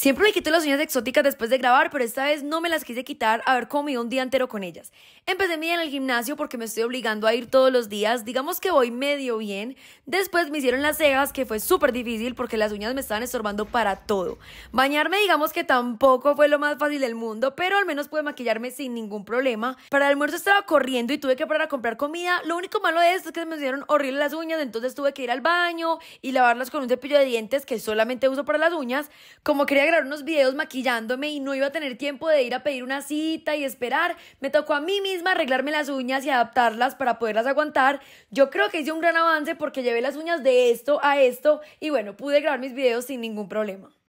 Siempre me quito las uñas exóticas después de grabar, pero esta vez no me las quise quitar a ver cómo un día entero con ellas. Empecé mi día en el gimnasio porque me estoy obligando a ir todos los días, digamos que voy medio bien. Después me hicieron las cejas, que fue súper difícil porque las uñas me estaban estorbando para todo. Bañarme digamos que tampoco fue lo más fácil del mundo, pero al menos pude maquillarme sin ningún problema. Para el almuerzo estaba corriendo y tuve que parar a comprar comida. Lo único malo de esto es que me hicieron horrible las uñas, entonces tuve que ir al baño y lavarlas con un cepillo de dientes que solamente uso para las uñas. Como quería grabar unos videos maquillándome y no iba a tener tiempo de ir a pedir una cita y esperar. Me tocó a mí misma arreglarme las uñas y adaptarlas para poderlas aguantar. Yo creo que hice un gran avance porque llevé las uñas de esto a esto y bueno, pude grabar mis videos sin ningún problema.